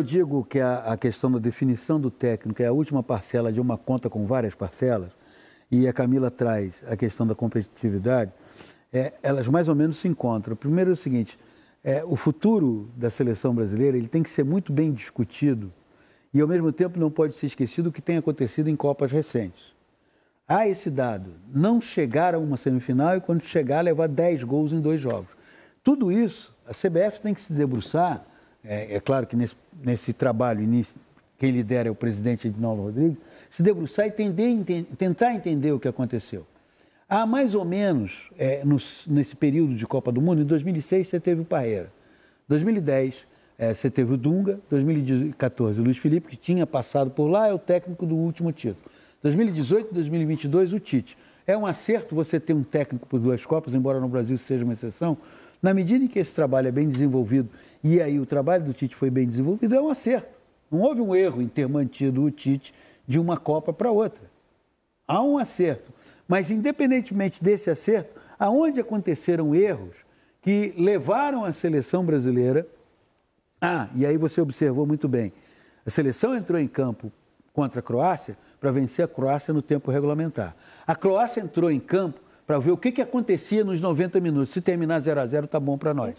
Eu digo que a, a, questão da definição do técnico é a última parcela de uma conta com várias parcelas, e a Camila traz a questão da competitividade, é, elas mais ou menos se encontram. Primeiro é o seguinte, é, o futuro da seleção brasileira ele tem que ser muito bem discutido e, ao mesmo tempo, não pode ser esquecido o que tem acontecido em Copas recentes. Há esse dado, não chegar a uma semifinal e, quando chegar, levar 10 gols em dois jogos. Tudo isso, a CBF tem que se debruçar é, é claro que nesse, nesse trabalho, nesse, quem lidera é o presidente Edinaldo Rodrigues, se debruçar e tentar entender o que aconteceu. Há mais ou menos, é, nos, nesse período de Copa do Mundo, em 2006 você teve o Parreira, 2010 é, você teve o Dunga, 2014 o Luiz Felipe, que tinha passado por lá, é o técnico do último título. 2018 2022 o Tite. É um acerto você ter um técnico por duas Copas, embora no Brasil seja uma exceção, na medida em que esse trabalho é bem desenvolvido, e aí o trabalho do Tite foi bem desenvolvido, é um acerto. Não houve um erro em ter mantido o Tite de uma Copa para outra. Há um acerto. Mas, independentemente desse acerto, aonde aconteceram erros que levaram a seleção brasileira. Ah, e aí você observou muito bem. A seleção entrou em campo contra a Croácia para vencer a Croácia no tempo regulamentar. A Croácia entrou em campo para ver o que, que acontecia nos 90 minutos. Se terminar 0 a 0 tá bom para nós.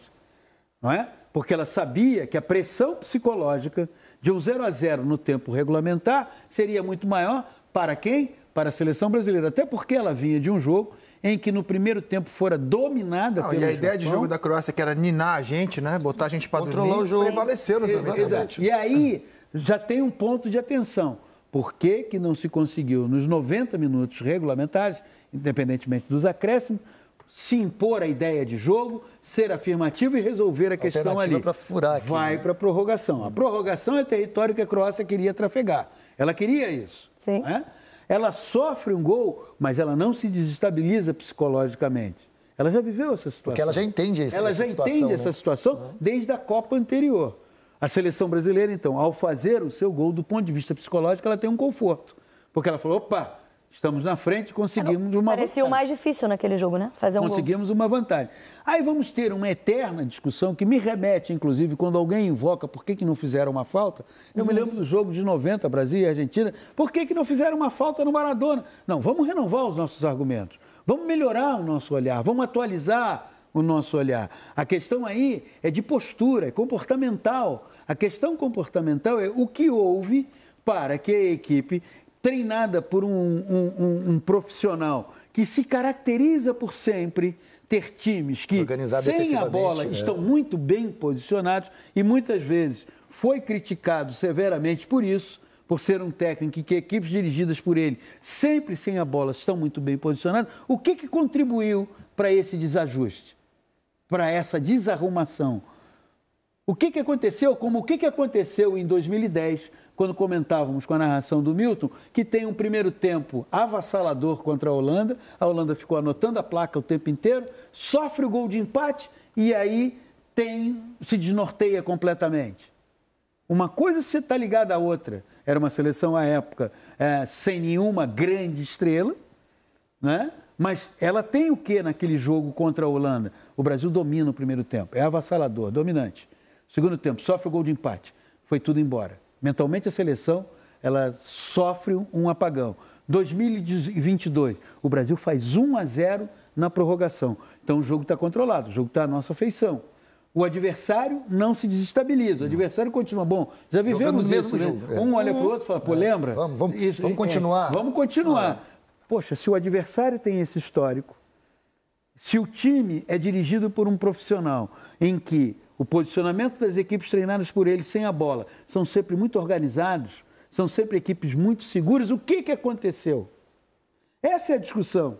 Não é? Porque ela sabia que a pressão psicológica de um 0 a 0 no tempo regulamentar seria muito maior para quem? Para a seleção brasileira, até porque ela vinha de um jogo em que no primeiro tempo fora dominada Não, E a Japão. ideia de jogo da Croácia que era ninar a gente, né? Botar a gente para dormir, o jogo. prevaleceu nos exatamente. exatamente. E aí já tem um ponto de atenção. Por que, que não se conseguiu, nos 90 minutos regulamentares, independentemente dos acréscimos, se impor a ideia de jogo, ser afirmativo e resolver a questão ali. Pra furar aqui, Vai né? para a prorrogação. A prorrogação é território que a Croácia queria trafegar. Ela queria isso. Sim. Né? Ela sofre um gol, mas ela não se desestabiliza psicologicamente. Ela já viveu essa situação. Porque ela já entende essa, situação. Ela já entende né? essa situação uhum. desde a Copa anterior. A seleção brasileira, então, ao fazer o seu gol, do ponto de vista psicológico, ela tem um conforto. Porque ela falou: opa, estamos na frente, conseguimos uma parecia vantagem. o mais difícil naquele jogo, né? Fazer um Conseguimos gol. uma vantagem. Aí vamos ter uma eterna discussão que me remete, inclusive, quando alguém invoca por que, que não fizeram uma falta. Eu uhum. me lembro do jogo de 90, Brasil e Argentina. Por que, que não fizeram uma falta no Maradona? Não, vamos renovar os nossos argumentos. Vamos melhorar o nosso olhar, vamos atualizar o nosso olhar. A questão aí é de postura, é comportamental. A questão comportamental é o que houve para que a equipe, treinada por um, um, um, um profissional que se caracteriza por sempre ter times que, sem a bola, né? estão muito bem posicionados e muitas vezes foi criticado severamente por isso, por ser um técnico que equipes dirigidas por ele, sempre sem a bola, estão muito bem posicionadas. O que, que contribuiu para esse desajuste? para essa desarrumação. O que, que aconteceu, como o que, que aconteceu em 2010, quando comentávamos com a narração do Milton, que tem um primeiro tempo avassalador contra a Holanda, a Holanda ficou anotando a placa o tempo inteiro, sofre o gol de empate e aí tem, se desnorteia completamente. Uma coisa se é está ligada à outra. Era uma seleção à época é, sem nenhuma grande estrela, né? Mas ela tem o que naquele jogo contra a Holanda? O Brasil domina o primeiro tempo, é avassalador, dominante. Segundo tempo, sofre o gol de empate, foi tudo embora. Mentalmente a seleção, ela sofre um apagão. 2022, o Brasil faz 1 a 0 na prorrogação. Então o jogo está controlado, o jogo está à nossa feição. O adversário não se desestabiliza, o adversário continua bom. Já vivemos isso, mesmo né? jogo. É. Um olha para o outro e fala, pô, é. lembra? Vamos, vamos, isso, vamos continuar. É, vamos continuar. Poxa, se o adversário tem esse histórico, se o time é dirigido por um profissional em que o posicionamento das equipes treinadas por ele sem a bola são sempre muito organizados, são sempre equipes muito seguras, o que, que aconteceu? Essa é a discussão.